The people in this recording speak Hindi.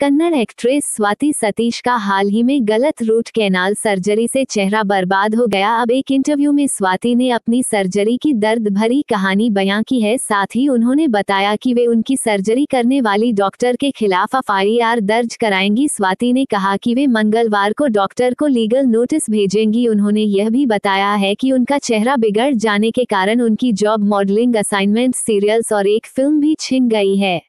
कन्नड़ एक्ट्रेस स्वाति सतीश का हाल ही में गलत रूट कैनाल सर्जरी से चेहरा बर्बाद हो गया अब एक इंटरव्यू में स्वाति ने अपनी सर्जरी की दर्द भरी कहानी बयां की है साथ ही उन्होंने बताया कि वे उनकी सर्जरी करने वाली डॉक्टर के खिलाफ एफ दर्ज कराएंगी स्वाति ने कहा कि वे मंगलवार को डॉक्टर को लीगल नोटिस भेजेंगी उन्होंने यह भी बताया है कि उनका चेहरा बिगड़ जाने के कारण उनकी जॉब मॉडलिंग असाइनमेंट सीरियल्स और एक फिल्म भी छिन गई है